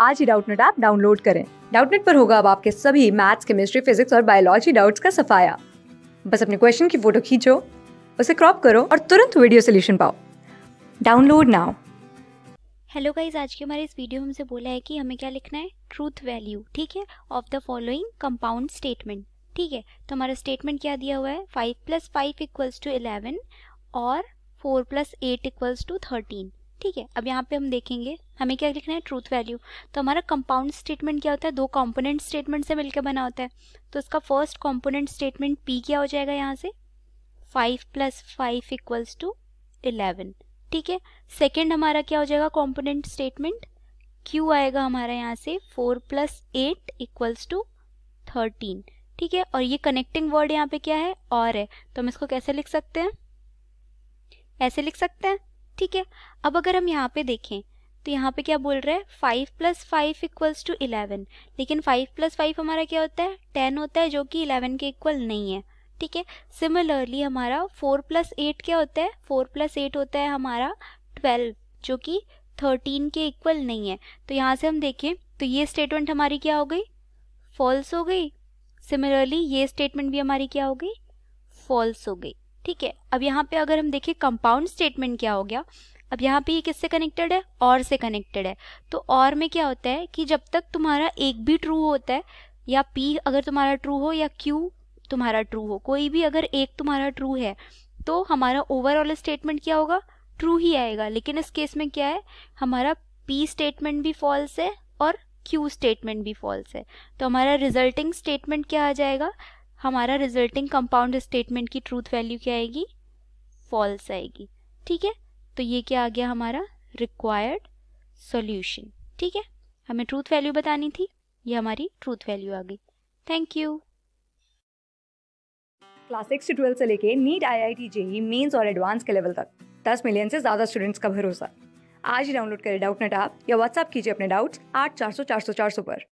आज ही Doubtnut app download करें डाउटनेट पर होगा अब आपके सभी मैथ्स केमिस्ट्री फिजिक्स और बायोलॉजी डाउट्स का सफाया बस अपने क्वेश्चन की फोटो खींचो उसे क्रॉप करो और तुरंत वीडियो सोल्यूशन पाओ डाउनलोड नाउ हेलो गाइज आज के हमारे इस वीडियो में हमसे बोला है कि हमें क्या लिखना है ट्रूथ वैल्यू ठीक है of the following compound statement ठीक है तो हमारा स्टेटमेंट क्या दिया हुआ है five plus five equals to eleven और four plus eight equals to thirteen ठीक है अब यहाँ पे हम देखेंगे हमें क्या लिखना है ट्रूथ वैल्यू तो हमारा कंपाउंड स्टेटमेंट क्या होता है दो कंपोनेंट स्टेटमेंट से मिलकर बना होता है तो उसका फर्स्ट कंपोनेंट स्टेटमेंट पी क्या हो जाएगा यहाँ से five plus five equals to eleven ठीक है सेकेंड हमारा क्या हो जाएगा कॉम्पोनेंट स्टेटमेंट क्यू आएगा हमारा यहाँ से four plus eight equals to thirteen ठीक है और ये कनेक्टिंग वर्ड यहाँ पे क्या है और है तो हम इसको कैसे लिख सकते हैं ऐसे लिख सकते हैं ठीक है अब अगर हम यहाँ पे देखें तो यहाँ पे क्या बोल रहा है five plus five equals to eleven लेकिन फाइव प्लस फाइव हमारा क्या होता है टेन होता है जो कि इलेवन के इक्वल नहीं है ठीक है सिमिलरली हमारा फोर प्लस एट क्या होता है फोर प्लस एट होता है हमारा ट्वेल्व जो कि थर्टीन के इक्वल नहीं है तो यहाँ से हम देखें तो ये स्टेटमेंट हमारी क्या हो गई फॉल्स हो गई सिमिलरली ये स्टेटमेंट भी हमारी क्या हो गई फॉल्स हो गई ठीक है अब यहाँ पे अगर हम देखें कंपाउंड स्टेटमेंट क्या हो गया अब यहाँ पे ये किससे कनेक्टेड है और से कनेक्टेड है तो और में क्या होता है कि जब तक तुम्हारा एक भी ट्रू होता है या पी अगर तुम्हारा ट्रू हो या क्यू तुम्हारा ट्रू हो कोई भी अगर एक तुम्हारा ट्रू है तो हमारा ओवरऑल स्टेटमेंट क्या होगा ट्रू ही आएगा लेकिन इस केस में क्या है हमारा पी स्टेटमेंट भी फॉल्स है और क्यू स्टेटमेंट भी फॉल्स है तो हमारा रिजल्टिंग स्टेटमेंट क्या आ जाएगा हमारा रिजल्टिंग कंपाउंड स्टेटमेंट की ट्रूथ वैल्यू क्या आएगी फॉल्स आएगी ठीक है तो ये क्या आ गया हमारा रिक्वायर्ड सॉल्यूशन ठीक है हमें ट्रूथ वैल्यू बतानी थी ये हमारी ट्रूथ वैल्यू आ गई थैंक यू क्लास सिक्स से ट्वेल्थ से लेके NEET I I T JEE mains और एडवांस के लेवल तक दस मिलियन से ज़्यादा स्टूडेंट्स का भरोसा आज ही डाउनलोड करें डाउट नेट आप या व्हाट्सअप कीजिए अपने डाउट्स आठ चार सौ चार सौ चार सौ पर